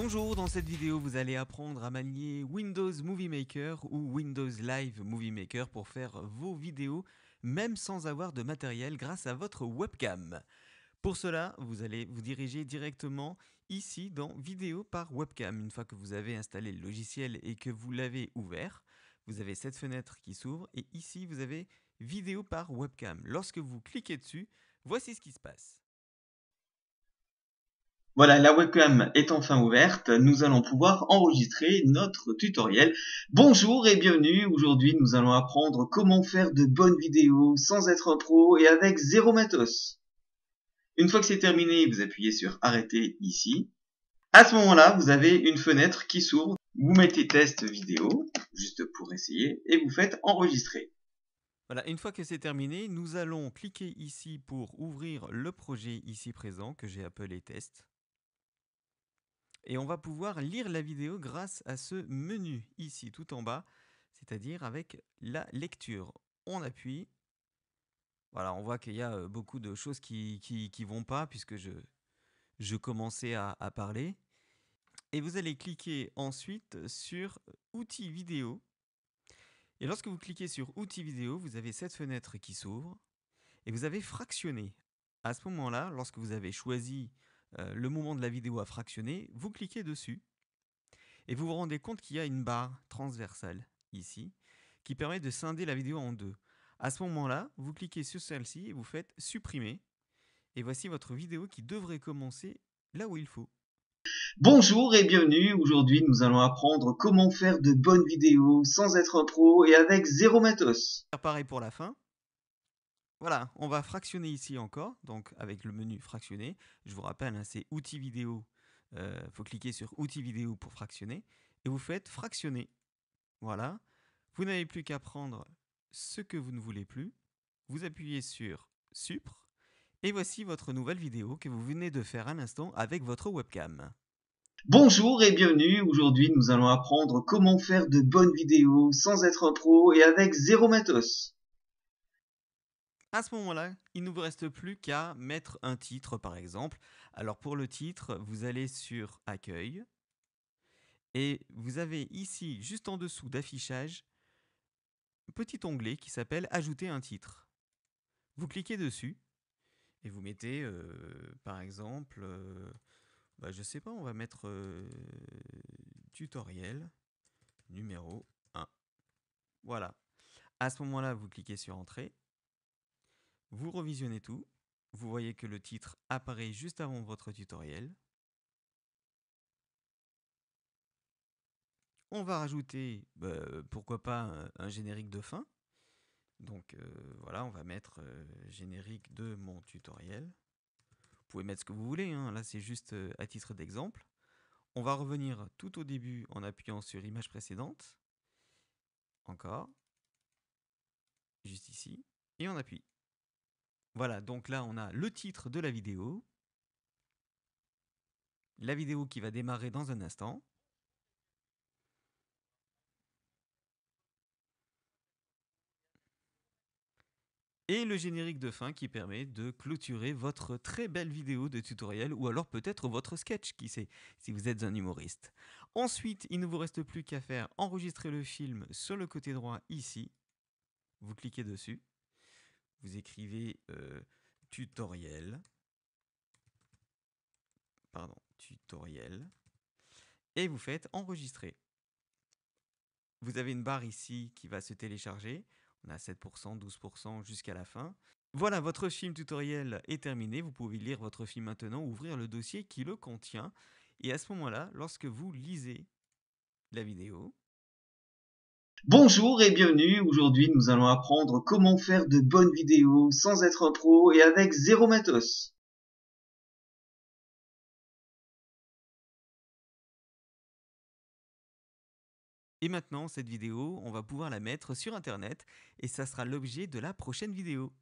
Bonjour, dans cette vidéo vous allez apprendre à manier Windows Movie Maker ou Windows Live Movie Maker pour faire vos vidéos même sans avoir de matériel grâce à votre webcam. Pour cela, vous allez vous diriger directement ici dans Vidéo par webcam. Une fois que vous avez installé le logiciel et que vous l'avez ouvert, vous avez cette fenêtre qui s'ouvre et ici vous avez Vidéo par webcam. Lorsque vous cliquez dessus, voici ce qui se passe. Voilà, la webcam est enfin ouverte, nous allons pouvoir enregistrer notre tutoriel. Bonjour et bienvenue, aujourd'hui nous allons apprendre comment faire de bonnes vidéos sans être un pro et avec zéro matos. Une fois que c'est terminé, vous appuyez sur arrêter ici. À ce moment-là, vous avez une fenêtre qui s'ouvre, vous mettez test vidéo, juste pour essayer, et vous faites enregistrer. Voilà, une fois que c'est terminé, nous allons cliquer ici pour ouvrir le projet ici présent que j'ai appelé test. Et on va pouvoir lire la vidéo grâce à ce menu ici tout en bas, c'est-à-dire avec la lecture. On appuie. Voilà, on voit qu'il y a euh, beaucoup de choses qui, qui, vont pas puisque je, je commençais à, à parler. Et vous allez cliquer ensuite sur Outils vidéo. Et lorsque vous cliquez sur Outils vidéo, vous avez cette fenêtre qui s'ouvre et vous avez fractionné. À ce moment-là, lorsque vous avez choisi euh, le moment de la vidéo à fractionner, vous cliquez dessus et vous vous rendez compte qu'il y a une barre transversale ici qui permet de scinder la vidéo en deux. À ce moment-là, vous cliquez sur celle-ci et vous faites supprimer. Et voici votre vidéo qui devrait commencer là où il faut. Bonjour et bienvenue. Aujourd'hui, nous allons apprendre comment faire de bonnes vidéos sans être un pro et avec zéro matos. Pareil pour la fin. Voilà, on va fractionner ici encore, donc avec le menu fractionner. Je vous rappelle, hein, c'est outils vidéo. Il euh, faut cliquer sur outils vidéo pour fractionner. Et vous faites fractionner. Voilà. Vous n'avez plus qu'à prendre ce que vous ne voulez plus. Vous appuyez sur Supre. Et voici votre nouvelle vidéo que vous venez de faire à l'instant avec votre webcam. Bonjour et bienvenue, aujourd'hui nous allons apprendre comment faire de bonnes vidéos sans être un pro et avec zéro matos. À ce moment-là, il ne vous reste plus qu'à mettre un titre par exemple. Alors pour le titre, vous allez sur Accueil et vous avez ici, juste en dessous d'affichage, un petit onglet qui s'appelle Ajouter un titre. Vous cliquez dessus et vous mettez euh, par exemple, euh, bah, je sais pas, on va mettre euh, tutoriel numéro 1. Voilà. À ce moment-là, vous cliquez sur Entrée vous revisionnez tout. Vous voyez que le titre apparaît juste avant votre tutoriel. On va rajouter, bah, pourquoi pas, un, générique de fin. Donc euh, voilà, on va mettre euh, générique de mon tutoriel. Vous pouvez mettre ce que vous voulez, hein. là c'est juste euh, à titre d'exemple. On va revenir tout au début en appuyant sur image précédente. Encore. Juste ici. Et on appuie. Voilà, donc là on a le titre de la vidéo, la vidéo qui va démarrer dans un instant. Et le générique de fin qui permet de clôturer votre très belle vidéo de tutoriel ou alors peut-être votre sketch, qui sait, si vous êtes un humoriste. Ensuite, il ne vous reste plus qu'à faire enregistrer le film sur le côté droit ici. Vous cliquez dessus vous écrivez euh, tutoriel, pardon, tutoriel, et vous faites enregistrer. Vous avez une barre ici qui va se télécharger. On a 7%, 12% jusqu'à la fin. Voilà, votre film tutoriel est terminé. Vous pouvez lire votre film maintenant, ouvrir le dossier qui le contient. Et à ce moment-là, lorsque vous lisez la vidéo, Bonjour et bienvenue, aujourd'hui nous allons apprendre comment faire de bonnes vidéos sans être un pro et avec zéro matos. Et maintenant cette vidéo on va pouvoir la mettre sur internet et ça sera l'objet de la prochaine vidéo.